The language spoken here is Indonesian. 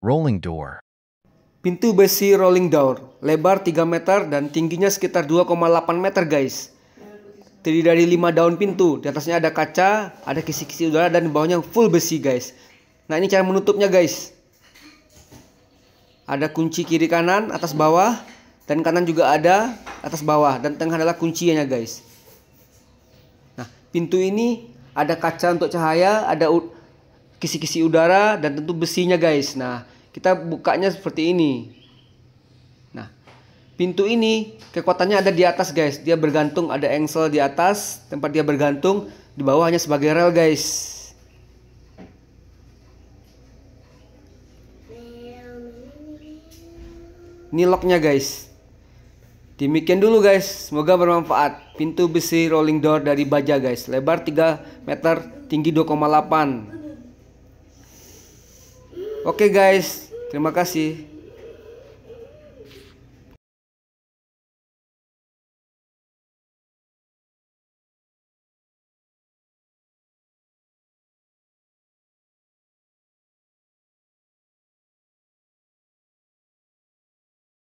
Rolling door. Pintu besi rolling door, lebar 3 meter dan tingginya sekitar 2,8 meter guys. Terdiri dari 5 daun pintu, di atasnya ada kaca, ada kisi-kisi udara dan di bawahnya full besi guys. Nah ini cara menutupnya guys. Ada kunci kiri kanan, atas bawah, dan kanan juga ada atas bawah dan tengah adalah kuncinya guys. Nah pintu ini ada kaca untuk cahaya, ada kisi-kisi udara dan tentu besinya guys. Nah, kita bukanya seperti ini. Nah, pintu ini kekuatannya ada di atas guys. Dia bergantung ada engsel di atas, tempat dia bergantung di bawah hanya sebagai rel guys. Ini locknya guys. Demikian dulu guys, semoga bermanfaat. Pintu besi rolling door dari baja guys, lebar 3 meter, tinggi 2,8 Oke guys, terima kasih.